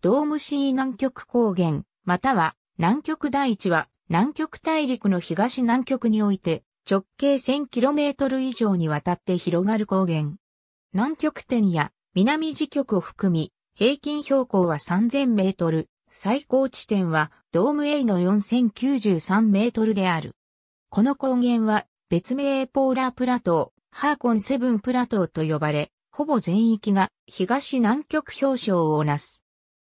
ドームシー南極高原、または南極大地は南極大陸の東南極において直径 1000km 以上にわたって広がる高原。南極点や南時極を含み、平均標高は 3000m、最高地点はドーム A の 4093m である。この高原は別名ポーラープラトー、ハーコンセブンプラトーと呼ばれ、ほぼ全域が東南極氷床をなす。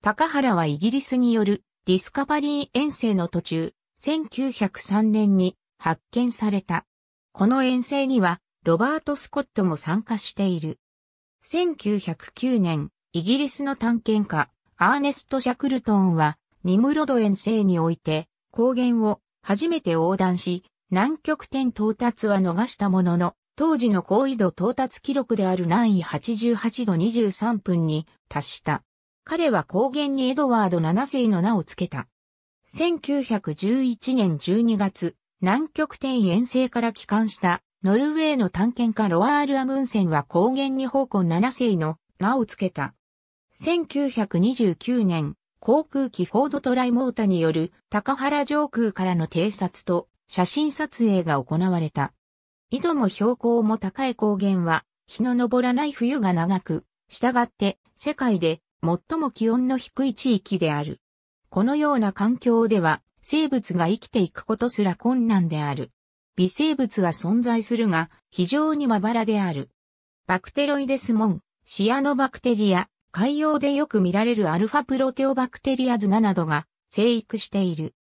高原はイギリスによるディスカバリー遠征の途中、1903年に発見された。この遠征にはロバート・スコットも参加している。1909年、イギリスの探検家、アーネスト・シャクルトンは、ニムロド遠征において、高原を初めて横断し、南極点到達は逃したものの、当時の高緯度到達記録である南緯88度23分に達した。彼は高原にエドワード7世の名を付けた。1911年12月、南極点遠征から帰還したノルウェーの探検家ロアール・アムンセンは高原に奉根7世の名を付けた。1929年、航空機フォードトライモータによる高原上空からの偵察と写真撮影が行われた。緯度も標高も高い高原は日の昇らない冬が長く、従って世界で最も気温の低い地域である。このような環境では、生物が生きていくことすら困難である。微生物は存在するが、非常にまばらである。バクテロイデスモン、シアノバクテリア、海洋でよく見られるアルファプロテオバクテリアズナなどが生育している。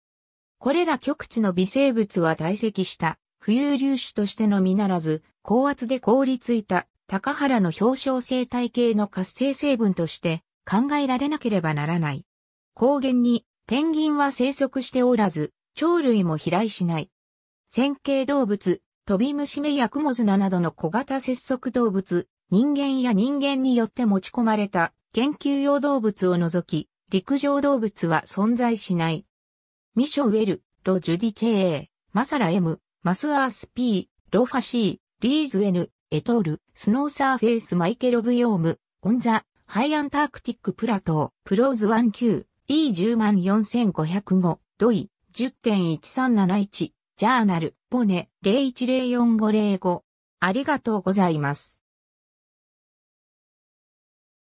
これら極地の微生物は堆積した浮遊粒子としてのみならず、高圧で凍りついた高原の表彰生態系の活性成分として考えられなければならない。高原にペンギンは生息しておらず、鳥類も飛来しない。線形動物、飛び虫目やクモズナなどの小型節足動物、人間や人間によって持ち込まれた研究用動物を除き、陸上動物は存在しない。ミショウェル、ロ・ジュディ・チェー、マサラ・ム、マス・アース・ピー、ロ・ファシー、リーズ・エヌ、エトール、スノーサーフェイス・マイケロブ・ヨーム、オン・ザ・ハイアンタークティックプラトー、プローズ1 9 e 1 0 4 5 0 5ドイ、10.1371、ジャーナル、ポネ、010455。ありがとうございます。